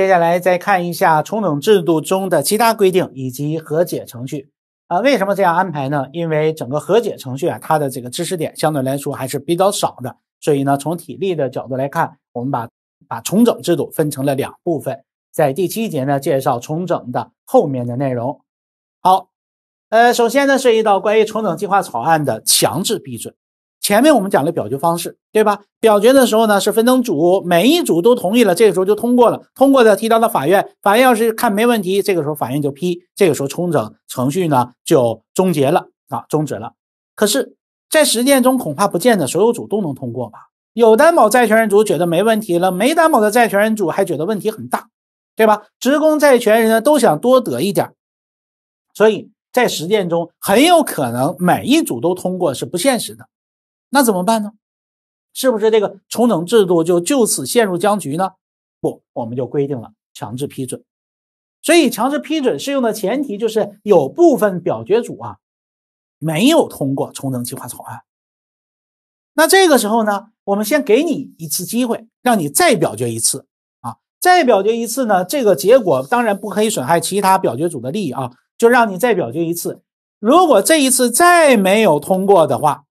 接下来再看一下重整制度中的其他规定以及和解程序啊，为什么这样安排呢？因为整个和解程序啊，它的这个知识点相对来说还是比较少的，所以呢，从体力的角度来看，我们把把重整制度分成了两部分，在第七节呢介绍重整的后面的内容。好，呃，首先呢是一道关于重整计划草案的强制批准。前面我们讲了表决方式，对吧？表决的时候呢，是分成组，每一组都同意了，这个时候就通过了。通过的提到了法院，法院要是看没问题，这个时候法院就批，这个时候重整程序呢就终结了啊，终止了。可是，在实践中恐怕不见得所有组都能通过吧？有担保债权人组觉得没问题了，没担保的债权人组还觉得问题很大，对吧？职工债权人呢都想多得一点，所以在实践中很有可能每一组都通过是不现实的。那怎么办呢？是不是这个重整制度就就此陷入僵局呢？不，我们就规定了强制批准。所以，强制批准适用的前提就是有部分表决组啊没有通过重整计划草案。那这个时候呢，我们先给你一次机会，让你再表决一次啊！再表决一次呢，这个结果当然不可以损害其他表决组的利益啊，就让你再表决一次。如果这一次再没有通过的话，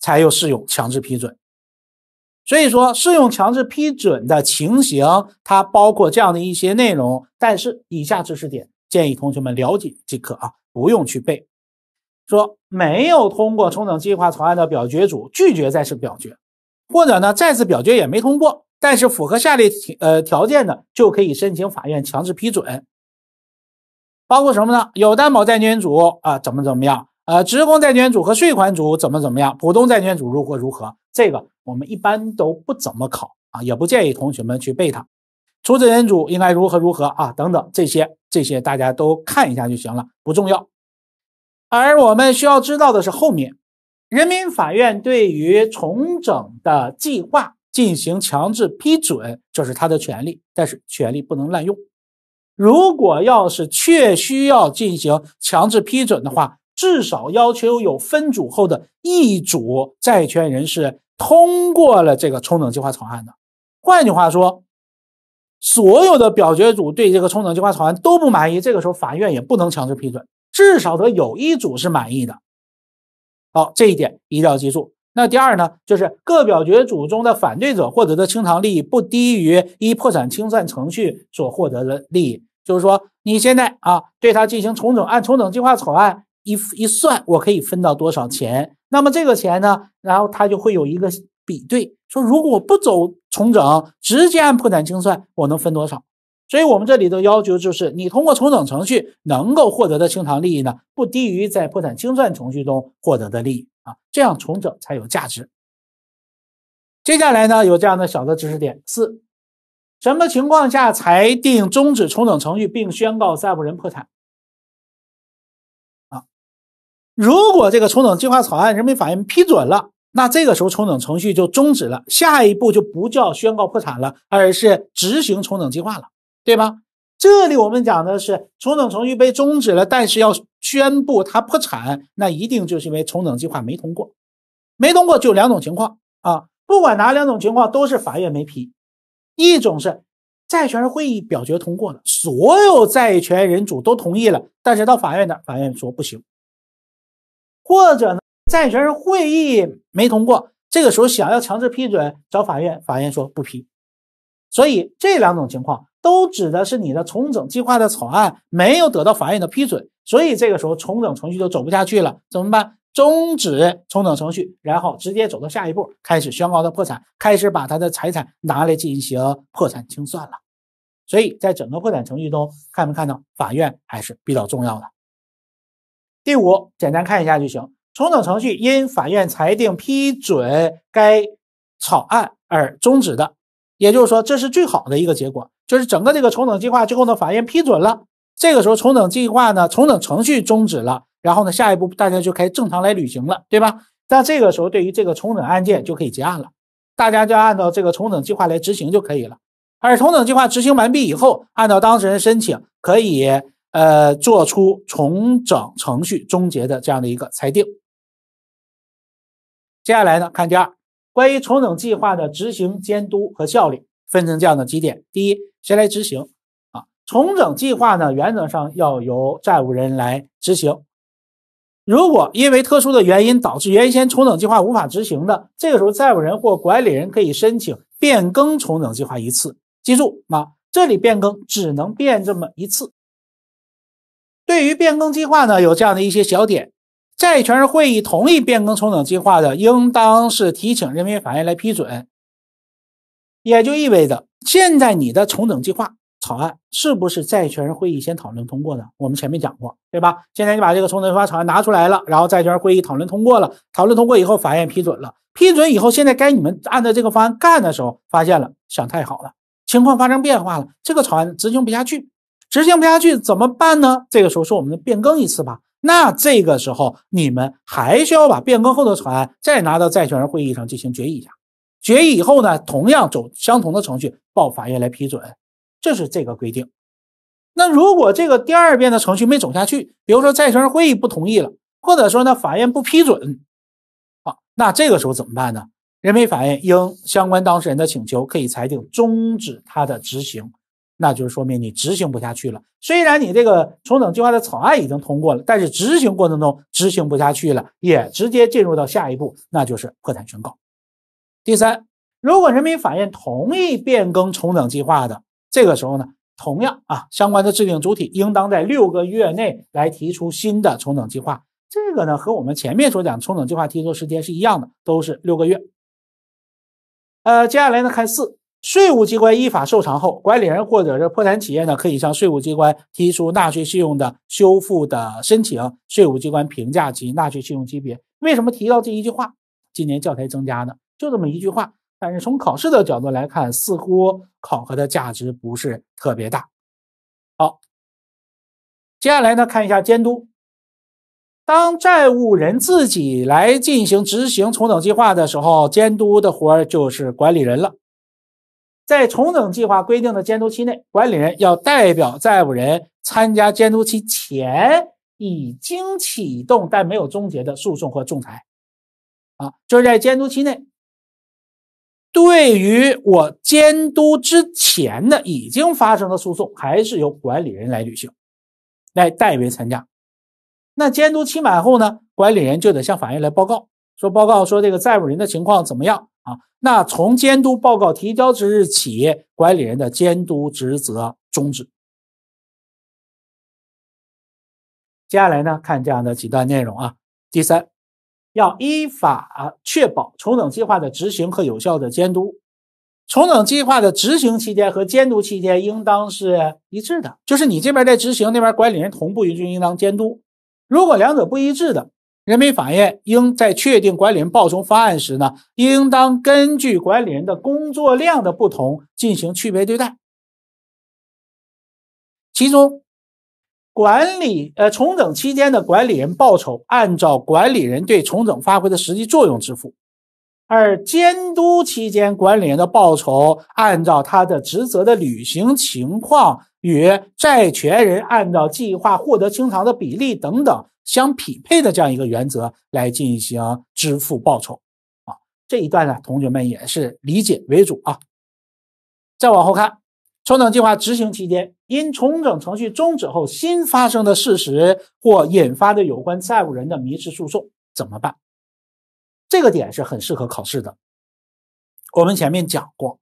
才有适用强制批准，所以说适用强制批准的情形，它包括这样的一些内容。但是，以下知识点建议同学们了解即可啊，不用去背。说没有通过重整计划草案的表决组拒绝再次表决，或者呢再次表决也没通过，但是符合下列呃条件的就可以申请法院强制批准，包括什么呢？有担保债权组啊，怎么怎么样？呃，职工债权组和税款组怎么怎么样？普通债权组如何如何？这个我们一般都不怎么考啊，也不建议同学们去背它。出资人组应该如何如何啊？等等这些这些大家都看一下就行了，不重要。而我们需要知道的是，后面人民法院对于重整的计划进行强制批准，这是他的权利，但是权利不能滥用。如果要是确需要进行强制批准的话，至少要求有分组后的一组债权人是通过了这个重整计划草案的。换句话说，所有的表决组对这个重整计划草案都不满意，这个时候法院也不能强制批准，至少得有一组是满意的。好，这一点一定要记住。那第二呢，就是各表决组中的反对者获得的清偿利益不低于依破产清算程序所获得的利益，就是说，你现在啊，对它进行重整，按重整计划草案。一一算，我可以分到多少钱？那么这个钱呢？然后他就会有一个比对，说如果我不走重整，直接按破产清算，我能分多少？所以我们这里的要求就是，你通过重整程序能够获得的清偿利益呢，不低于在破产清算程序中获得的利益啊，这样重整才有价值。接下来呢，有这样的小的知识点四，什么情况下裁定终止重整程序并宣告债务人破产？如果这个重整计划草案，人民法院批准了，那这个时候重整程序就终止了，下一步就不叫宣告破产了，而是执行重整计划了，对吧？这里我们讲的是重整程序被终止了，但是要宣布它破产，那一定就是因为重整计划没通过，没通过就两种情况啊，不管哪两种情况，都是法院没批。一种是债权人会议表决通过了，所有债权人主都同意了，但是到法院呢，法院说不行。或者呢，债权人会议没通过，这个时候想要强制批准，找法院，法院说不批。所以这两种情况都指的是你的重整计划的草案没有得到法院的批准，所以这个时候重整程序就走不下去了，怎么办？终止重整程序，然后直接走到下一步，开始宣告他破产，开始把他的财产拿来进行破产清算了。所以在整个破产程序中，看没看到法院还是比较重要的。第五，简单看一下就行。重整程序因法院裁定批准该草案而终止的，也就是说，这是最好的一个结果，就是整个这个重整计划最后呢，法院批准了，这个时候重整计划呢，重整程序终止了，然后呢，下一步大家就可以正常来履行了，对吧？那这个时候对于这个重整案件就可以结案了，大家就按照这个重整计划来执行就可以了。而重整计划执行完毕以后，按照当事人申请，可以。呃，作出重整程序终结的这样的一个裁定。接下来呢，看第二，关于重整计划的执行监督和效力，分成这样的几点：第一，谁来执行啊？重整计划呢，原则上要由债务人来执行。如果因为特殊的原因导致原先重整计划无法执行的，这个时候债务人或管理人可以申请变更重整计划一次。记住啊，这里变更只能变这么一次。对于变更计划呢，有这样的一些小点，债权人会议同意变更重整计划的，应当是提请人民法院来批准。也就意味着，现在你的重整计划草案是不是债权人会议先讨论通过的？我们前面讲过，对吧？现在你把这个重整草案拿出来了，然后债权人会议讨论通过了，讨论通过以后，法院批准了，批准以后，现在该你们按照这个方案干的时候，发现了想太好了，情况发生变化了，这个草案执行不下去。执行不下去怎么办呢？这个时候说我们变更一次吧。那这个时候你们还需要把变更后的草案再拿到债权人会议上进行决议一下。决议以后呢，同样走相同的程序报法院来批准，这是这个规定。那如果这个第二遍的程序没走下去，比如说债权人会议不同意了，或者说呢法院不批准，好，那这个时候怎么办呢？人民法院应相关当事人的请求，可以裁定终止他的执行。那就是说明你执行不下去了。虽然你这个重整计划的草案已经通过了，但是执行过程中执行不下去了，也直接进入到下一步，那就是破产宣告。第三，如果人民法院同意变更重整计划的，这个时候呢，同样啊，相关的制定主体应当在六个月内来提出新的重整计划。这个呢，和我们前面所讲重整计划提出时间是一样的，都是六个月。呃，接下来呢，看四。税务机关依法受偿后，管理人或者是破产企业呢，可以向税务机关提出纳税信用的修复的申请。税务机关评价其纳税信用级别。为什么提到这一句话？今年教材增加的就这么一句话。但是从考试的角度来看，似乎考核的价值不是特别大。好，接下来呢，看一下监督。当债务人自己来进行执行重整计划的时候，监督的活儿就是管理人了。在重整计划规定的监督期内，管理人要代表债务人参加监督期前已经启动但没有终结的诉讼或仲裁，啊，就是在监督期内，对于我监督之前的已经发生的诉讼，还是由管理人来履行，来代为参加。那监督期满后呢，管理人就得向法院来报告，说报告说这个债务人的情况怎么样。啊，那从监督报告提交之日起，管理人的监督职责终止。接下来呢，看这样的几段内容啊。第三，要依法确保重整计划的执行和有效的监督。重整计划的执行期间和监督期间应当是一致的，就是你这边在执行，那边管理人同步也就应当监督。如果两者不一致的，人民法院应在确定管理人报酬方案时呢，应当根据管理人的工作量的不同进行区别对待。其中，管理呃重整期间的管理人报酬按照管理人对重整发挥的实际作用支付，而监督期间管理人的报酬按照他的职责的履行情况。与债权人按照计划获得清偿的比例等等相匹配的这样一个原则来进行支付报酬啊，这一段呢，同学们也是理解为主啊。再往后看，重整计划执行期间，因重整程序终止后新发生的事实或引发的有关债务人的民事诉讼怎么办？这个点是很适合考试的，我们前面讲过。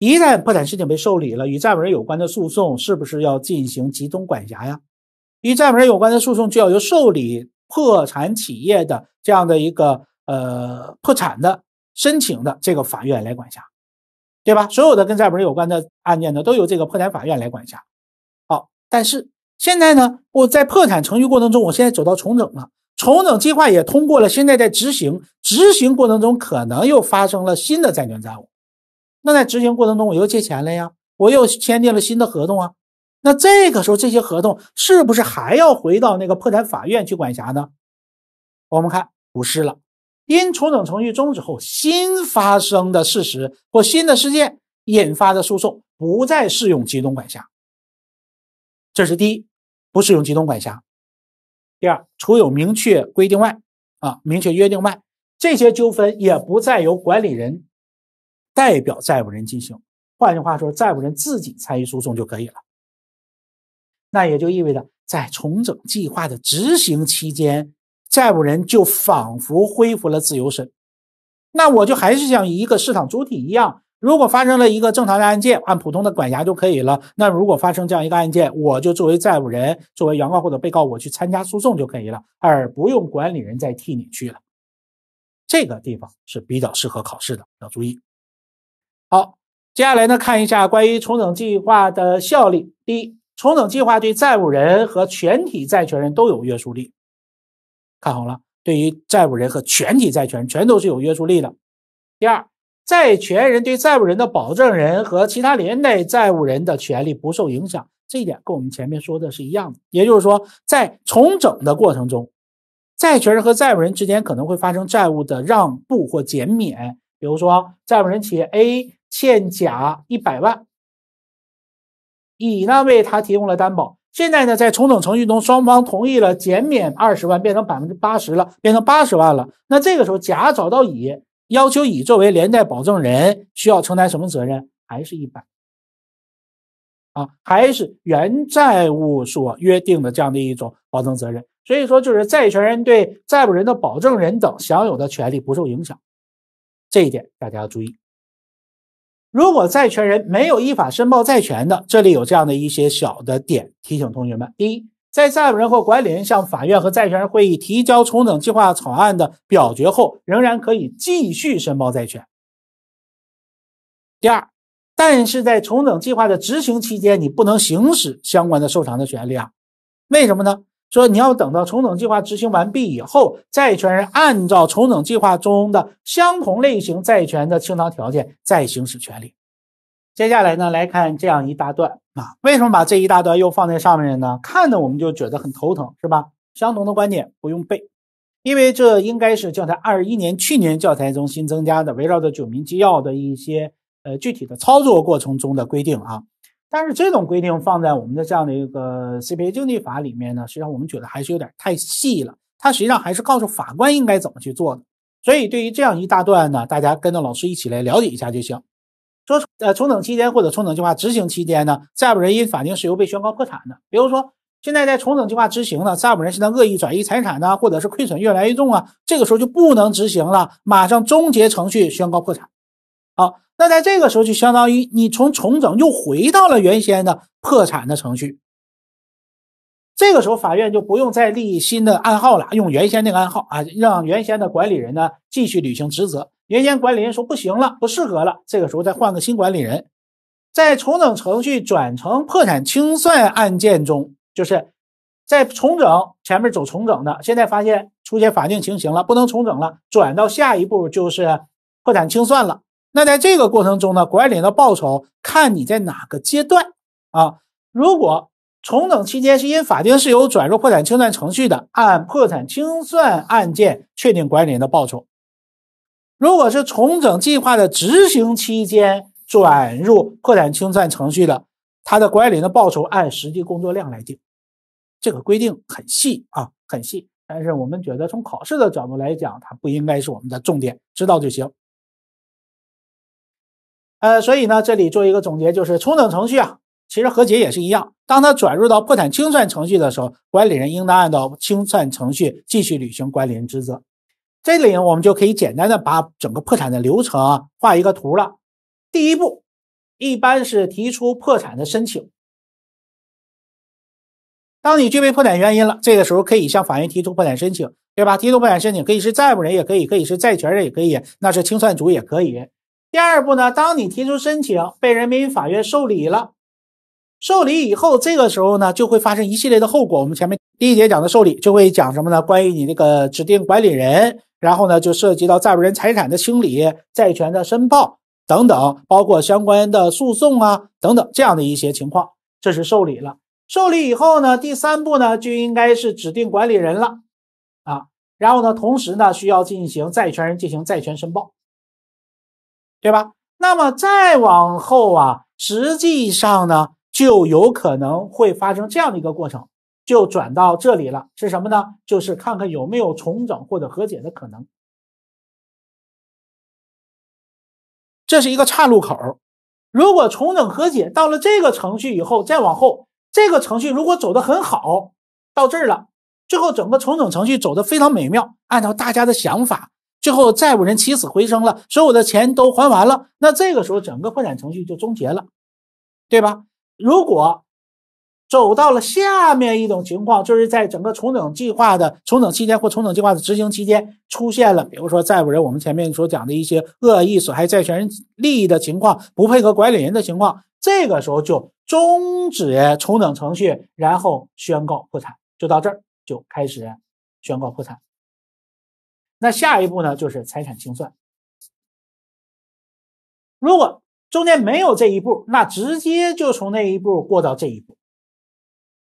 一旦破产申请被受理了，与债务人有关的诉讼是不是要进行集中管辖呀？与债务人有关的诉讼就要由受理破产企业的这样的一个呃破产的申请的这个法院来管辖，对吧？所有的跟债务人有关的案件呢，都由这个破产法院来管辖。好，但是现在呢，我在破产程序过程中，我现在走到重整了，重整计划也通过了，现在在执行，执行过程中可能又发生了新的债权债务。那在执行过程中，我又借钱了呀，我又签订了新的合同啊。那这个时候，这些合同是不是还要回到那个破产法院去管辖呢？我们看，不是了。因重整程序终止后新发生的事实或新的事件引发的诉讼，不再适用集中管辖。这是第一，不适用集中管辖。第二，除有明确规定外，啊，明确约定外，这些纠纷也不再由管理人。代表债务人进行，换句话说，债务人自己参与诉讼就可以了。那也就意味着，在重整计划的执行期间，债务人就仿佛恢复了自由身。那我就还是像一个市场主体一样，如果发生了一个正常的案件，按普通的管辖就可以了。那如果发生这样一个案件，我就作为债务人，作为原告或者被告，我去参加诉讼就可以了，而不用管理人再替你去了。这个地方是比较适合考试的，要注意。好，接下来呢，看一下关于重整计划的效力。第一，重整计划对债务人和全体债权人都有约束力。看好了，对于债务人和全体债权，全都是有约束力的。第二，债权人对债务人的保证人和其他连带债务人的权利不受影响。这一点跟我们前面说的是一样的，也就是说，在重整的过程中，债权人和债务人之间可能会发生债务的让步或减免，比如说债务人企业 A。欠甲一百万，乙呢为他提供了担保。现在呢，在重整程序中，双方同意了减免二十万，变成百分之八十了，变成八十万了。那这个时候，甲找到乙，要求乙作为连带保证人，需要承担什么责任？还是一百啊？还是原债务所约定的这样的一种保证责任？所以说，就是债权人对债务人的保证人等享有的权利不受影响，这一点大家要注意。如果债权人没有依法申报债权的，这里有这样的一些小的点提醒同学们：第一，在债务人或管理人向法院和债权人会议提交重整计划草案的表决后，仍然可以继续申报债权；第二，但是在重整计划的执行期间，你不能行使相关的受偿的权利啊。为什么呢？说你要等到重整计划执行完毕以后，债权人按照重整计划中的相同类型债权的清偿条件再行使权利。接下来呢，来看这样一大段啊，为什么把这一大段又放在上面呢？看着我们就觉得很头疼，是吧？相同的观点不用背，因为这应该是教材二一年去年教材中新增加的，围绕着九民纪要的一些呃具体的操作过程中的规定啊。但是这种规定放在我们的这样的一个 c p a 经济法里面呢，实际上我们觉得还是有点太细了。它实际上还是告诉法官应该怎么去做。所以对于这样一大段呢，大家跟着老师一起来了解一下就行。说呃，重整期间或者重整计划执行期间呢，债务人因法定事由被宣告破产的，比如说现在在重整计划执行呢，债务人现在恶意转移财产呢，或者是亏损越来越重啊，这个时候就不能执行了，马上终结程序，宣告破产。好，那在这个时候就相当于你从重整又回到了原先的破产的程序。这个时候法院就不用再立新的案号了，用原先那个案号啊，让原先的管理人呢继续履行职责。原先管理人说不行了，不适合了，这个时候再换个新管理人。在重整程序转成破产清算案件中，就是在重整前面走重整的，现在发现出现法定情形了，不能重整了，转到下一步就是破产清算了。那在这个过程中呢，管理人的报酬看你在哪个阶段啊？如果重整期间是因法定事由转入破产清算程序的，按破产清算案件确定管理人的报酬；如果是重整计划的执行期间转入破产清算程序的，他的管理的报酬按实际工作量来定。这个规定很细啊，很细。但是我们觉得从考试的角度来讲，它不应该是我们的重点，知道就行。呃，所以呢，这里做一个总结，就是重整程序啊，其实和解也是一样。当它转入到破产清算程序的时候，管理人应当按照清算程序继续履行管理人职责。这里呢，我们就可以简单的把整个破产的流程画一个图了。第一步，一般是提出破产的申请。当你具备破产原因了，这个时候可以向法院提出破产申请，对吧？提出破产申请可以是债务人，也可以可以是债权人，也可以那是清算组也可以。第二步呢，当你提出申请被人民法院受理了，受理以后，这个时候呢就会发生一系列的后果。我们前面第一节讲的受理就会讲什么呢？关于你这个指定管理人，然后呢就涉及到债务人财产的清理、债权的申报等等，包括相关的诉讼啊等等这样的一些情况。这是受理了，受理以后呢，第三步呢就应该是指定管理人了，啊，然后呢同时呢需要进行债权人进行债权申报。对吧？那么再往后啊，实际上呢，就有可能会发生这样的一个过程，就转到这里了。是什么呢？就是看看有没有重整或者和解的可能。这是一个岔路口。如果重整和解到了这个程序以后，再往后，这个程序如果走的很好，到这儿了，最后整个重整程序走的非常美妙，按照大家的想法。最后，债务人起死回生了，所有的钱都还完了。那这个时候，整个破产程序就终结了，对吧？如果走到了下面一种情况，就是在整个重整计划的重整期间或重整计划的执行期间出现了，比如说债务人我们前面所讲的一些恶意损害债权人利益的情况，不配合管理人的情况，这个时候就终止重整程序，然后宣告破产，就到这儿就开始宣告破产。那下一步呢，就是财产清算。如果中间没有这一步，那直接就从那一步过到这一步，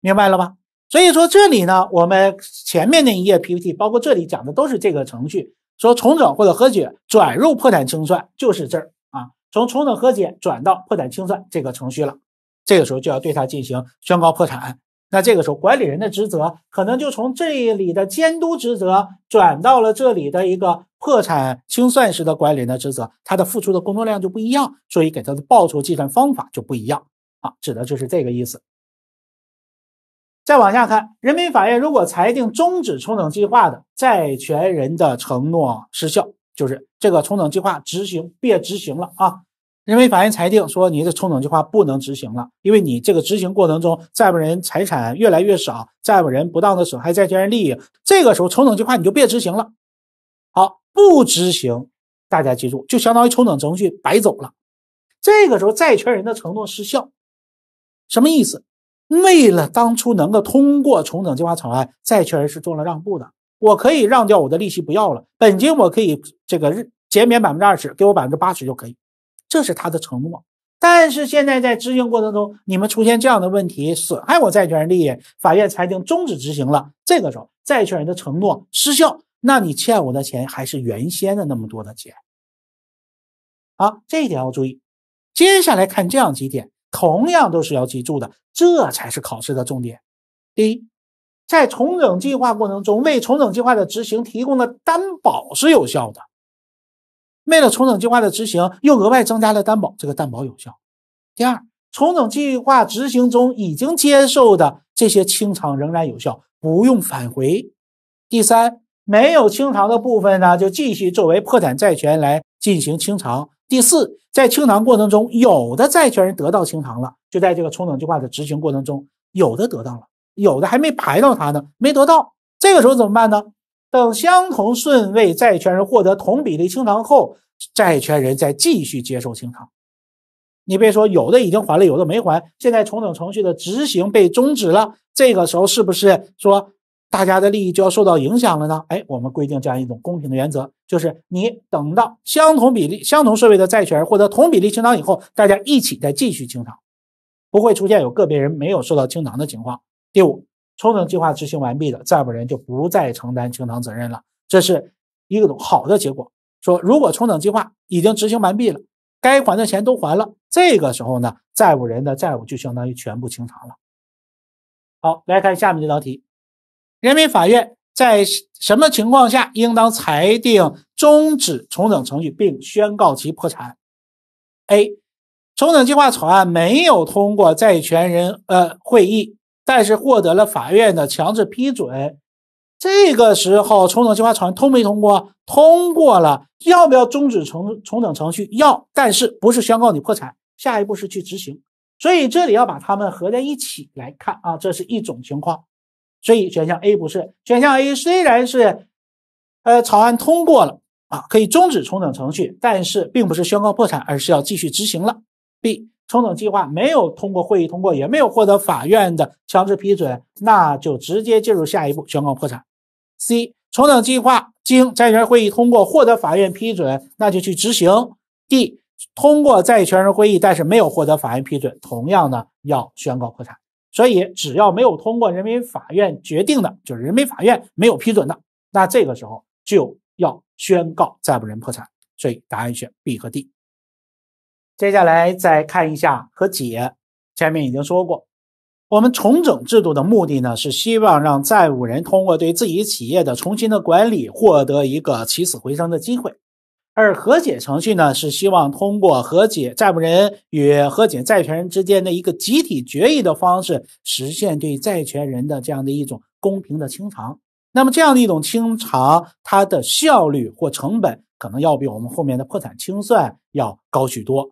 明白了吗？所以说这里呢，我们前面那一页 PPT，包括这里讲的都是这个程序：说重整或者和解转入破产清算，就是这儿啊，从重整和解转到破产清算这个程序了。这个时候就要对它进行宣告破产。那这个时候，管理人的职责可能就从这里的监督职责转到了这里的一个破产清算时的管理人的职责，他的付出的工作量就不一样，所以给他的报酬计算方法就不一样。啊，指的就是这个意思。再往下看，人民法院如果裁定终止重整计划的，债权人的承诺失效，就是这个重整计划执行别执行了啊。人民法院裁定说，你的重整计划不能执行了，因为你这个执行过程中，债务人财产越来越少，债务人不当的损害债权人利益，这个时候重整计划你就别执行了。好，不执行，大家记住，就相当于重整程序白走了。这个时候，债权人的承诺失效，什么意思？为了当初能够通过重整计划草案，债权人是做了让步的，我可以让掉我的利息不要了，本金我可以这个日减免百分之二十，给我百分之八十就可以。这是他的承诺，但是现在在执行过程中，你们出现这样的问题，损害我债权人利益，法院裁定终止执行了。这个时候，债权人的承诺失效，那你欠我的钱还是原先的那么多的钱。啊，这一点要注意。接下来看这样几点，同样都是要记住的，这才是考试的重点。第一，在重整计划过程中，为重整计划的执行提供的担保是有效的。为了重整计划的执行，又额外增加了担保，这个担保有效。第二，重整计划执行中已经接受的这些清偿仍然有效，不用返回。第三，没有清偿的部分呢，就继续作为破产债权来进行清偿。第四，在清偿过程中，有的债权人得到清偿了，就在这个重整计划的执行过程中，有的得到了，有的还没排到他呢，没得到。这个时候怎么办呢？等相同顺位债权人获得同比例清偿后，债权人再继续接受清偿。你别说，有的已经还了，有的没还。现在重整程序的执行被终止了，这个时候是不是说大家的利益就要受到影响了呢？哎，我们规定这样一种公平的原则，就是你等到相同比例、相同顺位的债权人获得同比例清偿以后，大家一起再继续清偿，不会出现有个别人没有受到清偿的情况。第五。重整计划执行完毕的，债务人就不再承担清偿责任了，这是一个好的结果。说如果重整计划已经执行完毕了，该还的钱都还了，这个时候呢，债务人的债务就相当于全部清偿了。好，来看下面这道题：人民法院在什么情况下应当裁定终止重整程序并宣告其破产？A. 重整计划草案没有通过债权人呃会议。但是获得了法院的强制批准，这个时候重整计划草案通没通过？通过了，要不要终止重重整程序？要，但是不是宣告你破产？下一步是去执行，所以这里要把它们合在一起来看啊，这是一种情况，所以选项 A 不是，选项 A 虽然是，呃，草案通过了啊，可以终止重整程序，但是并不是宣告破产，而是要继续执行了。B。重整计划没有通过会议通过，也没有获得法院的强制批准，那就直接进入下一步宣告破产。C 重整计划经债权人会议通过，获得法院批准，那就去执行。D 通过债权人会议，但是没有获得法院批准，同样呢要宣告破产。所以只要没有通过人民法院决定的，就是人民法院没有批准的，那这个时候就要宣告债务人破产。所以答案选 B 和 D。接下来再看一下和解。前面已经说过，我们重整制度的目的呢，是希望让债务人通过对自己企业的重新的管理，获得一个起死回生的机会。而和解程序呢，是希望通过和解债务人与和解债权人之间的一个集体决议的方式，实现对债权人的这样的一种公平的清偿。那么这样的一种清偿，它的效率或成本可能要比我们后面的破产清算要高许多。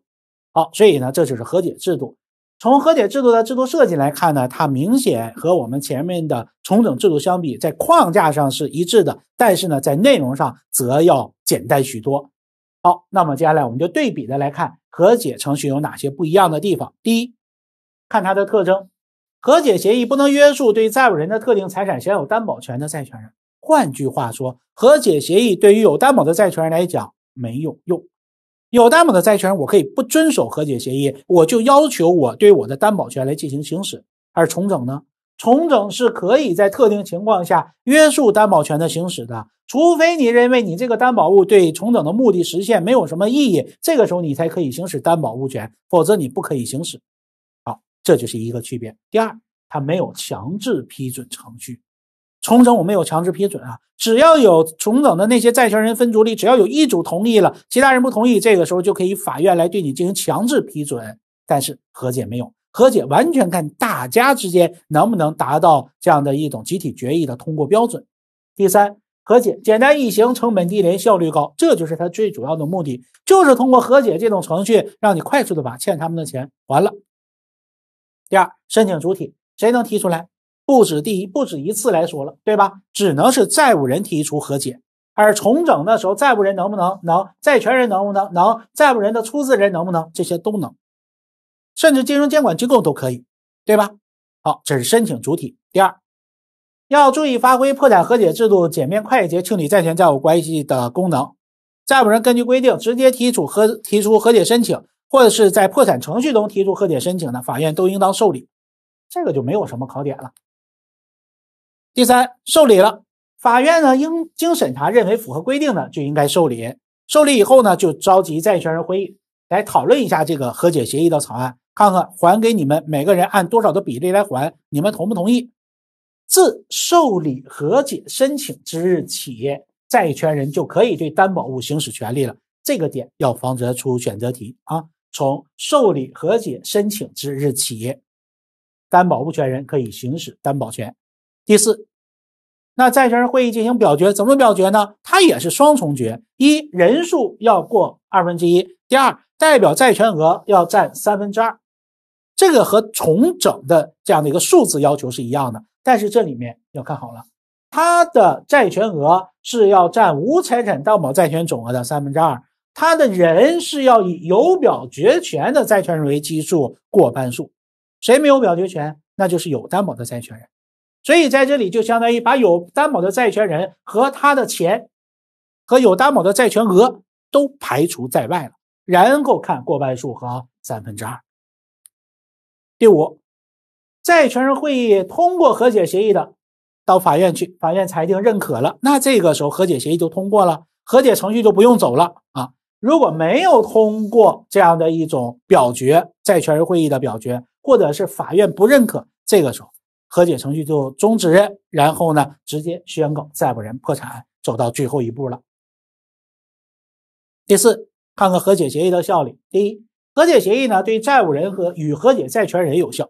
好，所以呢，这就是和解制度。从和解制度的制度设计来看呢，它明显和我们前面的重整制度相比，在框架上是一致的，但是呢，在内容上则要简单许多。好，那么接下来我们就对比的来看和解程序有哪些不一样的地方。第一，看它的特征，和解协议不能约束对债务人的特定财产享有担保权的债权人。换句话说，和解协议对于有担保的债权人来讲没有用。有担保的债权，人，我可以不遵守和解协议，我就要求我对我的担保权来进行行使，而重整呢？重整是可以在特定情况下约束担保权的行使的，除非你认为你这个担保物对重整的目的实现没有什么意义，这个时候你才可以行使担保物权，否则你不可以行使。好，这就是一个区别。第二，它没有强制批准程序。重整我没有强制批准啊，只要有重整的那些债权人分组里，只要有一组同意了，其他人不同意，这个时候就可以法院来对你进行强制批准。但是和解没有和解，完全看大家之间能不能达到这样的一种集体决议的通过标准。第三，和解简单易行，成本低廉，效率高，这就是它最主要的目的，就是通过和解这种程序，让你快速的把欠他们的钱还了。第二，申请主体谁能提出来？不止第一，不止一次来说了，对吧？只能是债务人提出和解，而重整的时候，债务人能不能能？债权人能不能能？债务人的出资人能不能？这些都能，甚至金融监管机构都可以，对吧？好，这是申请主体。第二，要注意发挥破产和解制度简便快捷、清理债权债务关系的功能。债务人根据规定直接提出和提出和解申请，或者是在破产程序中提出和解申请的，法院都应当受理。这个就没有什么考点了。第三，受理了，法院呢应经审查认为符合规定的，就应该受理。受理以后呢，就召集债权人会议来讨论一下这个和解协议的草案，看看还给你们每个人按多少的比例来还，你们同不同意？自受理和解申请之日起，债权人就可以对担保物行使权利了。这个点要防止出选择题啊。从受理和解申请之日起，担保物权人可以行使担保权。第四，那债权人会议进行表决，怎么表决呢？它也是双重决：一人数要过二分之一；第二，代表债权额要占三分之二。这个和重整的这样的一个数字要求是一样的。但是这里面要看好了，它的债权额是要占无财产担保债权总额的三分之二，它的人是要以有表决权的债权人为基数过半数。谁没有表决权，那就是有担保的债权人。所以在这里就相当于把有担保的债权人和他的钱，和有担保的债权额都排除在外了，然后看过半数和三分之二。第五，债权人会议通过和解协议的，到法院去，法院裁定认可了，那这个时候和解协议就通过了，和解程序就不用走了啊。如果没有通过这样的一种表决，债权人会议的表决，或者是法院不认可，这个时候。和解程序就终止，然后呢，直接宣告债务人破产，走到最后一步了。第四，看看和解协议的效力。第一，和解协议呢，对债务人和与和解债权人有效。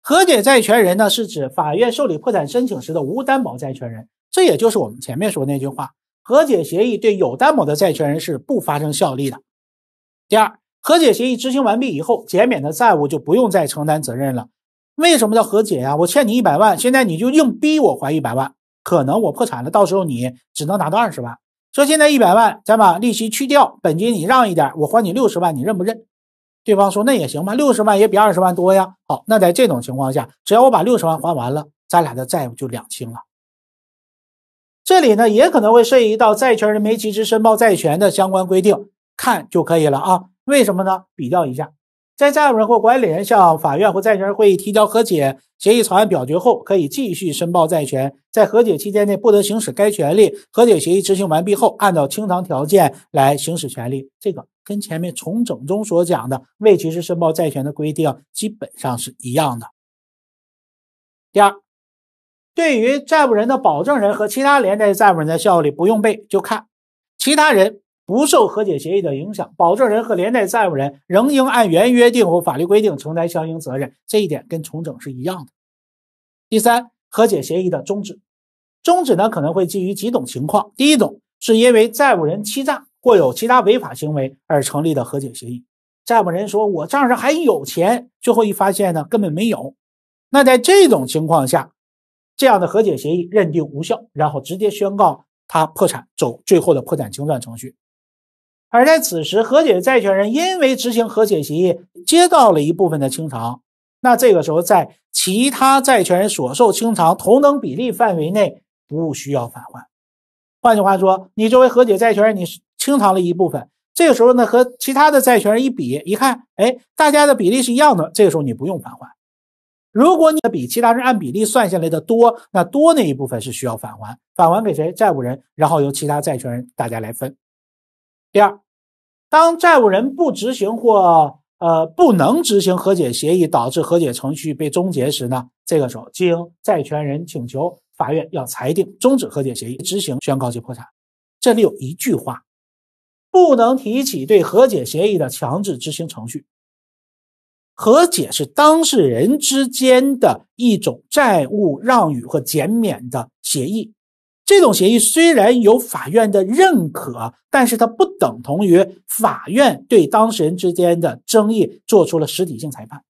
和解债权人呢，是指法院受理破产申请时的无担保债权人。这也就是我们前面说那句话：和解协议对有担保的债权人是不发生效力的。第二，和解协议执行完毕以后，减免的债务就不用再承担责任了。为什么叫和解呀？我欠你一百万，现在你就硬逼我还一百万，可能我破产了，到时候你只能拿到二十万。说现在一百万，咱把利息去掉，本金你让一点，我还你六十万，你认不认？对方说那也行吧，六十万也比二十万多呀。好，那在这种情况下，只要我把六十万还完了，咱俩的债务就两清了。这里呢，也可能会涉及到债权人没及时申报债权的相关规定，看就可以了啊。为什么呢？比较一下。在债务人或管理人向法院或债权人会议提交和解协议草案表决后，可以继续申报债权，在和解期间内不得行使该权利。和解协议执行完毕后，按照清偿条件来行使权利。这个跟前面重整中所讲的未及时申报债权的规定基本上是一样的。第二，对于债务人的保证人和其他连带债务人的效力不用背，就看其他人。不受和解协议的影响，保证人和连带债务人仍应按原约定或法律规定承担相应责任。这一点跟重整是一样的。第三，和解协议的终止，终止呢可能会基于几种情况。第一种是因为债务人欺诈或有其他违法行为而成立的和解协议，债务人说我账上还有钱，最后一发现呢根本没有。那在这种情况下，这样的和解协议认定无效，然后直接宣告他破产，走最后的破产清算程序。而在此时，和解债权人因为执行和解协议，接到了一部分的清偿，那这个时候，在其他债权人所受清偿同等比例范围内，不需要返还。换句话说，你作为和解债权人，你清偿了一部分，这个时候呢，和其他的债权人一比，一看，哎，大家的比例是一样的，这个时候你不用返还。如果你比其他人按比例算下来的多，那多那一部分是需要返还，返还给谁？债务人，然后由其他债权人大家来分。第二，当债务人不执行或呃不能执行和解协议，导致和解程序被终结时呢，这个时候经债权人请求，法院要裁定终止和解协议执行，宣告其破产。这里有一句话，不能提起对和解协议的强制执行程序。和解是当事人之间的一种债务让与和减免的协议。这种协议虽然有法院的认可，但是它不等同于法院对当事人之间的争议做出了实体性裁判，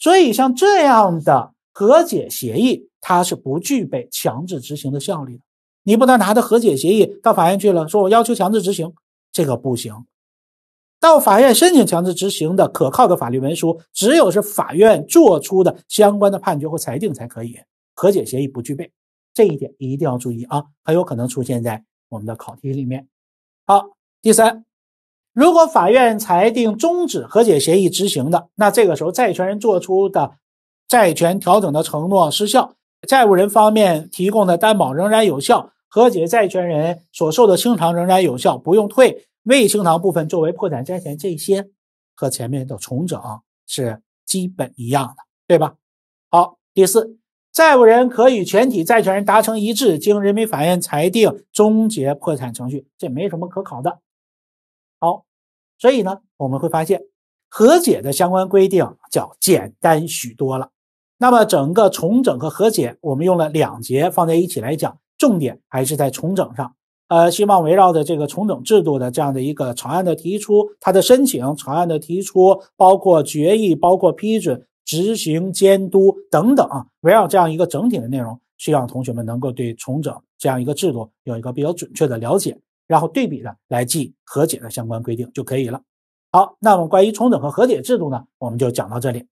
所以像这样的和解协议，它是不具备强制执行的效力的。你不能拿着和解协议到法院去了，说我要求强制执行，这个不行。到法院申请强制执行的可靠的法律文书，只有是法院做出的相关的判决或裁定才可以，和解协议不具备。这一点一定要注意啊，很有可能出现在我们的考题里面。好，第三，如果法院裁定终止和解协议执行的，那这个时候债权人做出的债权调整的承诺失效，债务人方面提供的担保仍然有效，和解债权人所受的清偿仍然有效，不用退未清偿部分作为破产债权，这些和前面的重整是基本一样的，对吧？好，第四。债务人可与全体债权人达成一致，经人民法院裁定终结破产程序，这没什么可考的。好，所以呢，我们会发现和解的相关规定叫简单许多了。那么整个重整和和解，我们用了两节放在一起来讲，重点还是在重整上。呃，希望围绕着这个重整制度的这样的一个草案的提出，它的申请草案的提出，包括决议，包括批准。执行监督等等啊，围绕这样一个整体的内容，希望同学们能够对重整这样一个制度有一个比较准确的了解，然后对比着来记和解的相关规定就可以了。好，那么关于重整和和解制度呢，我们就讲到这里。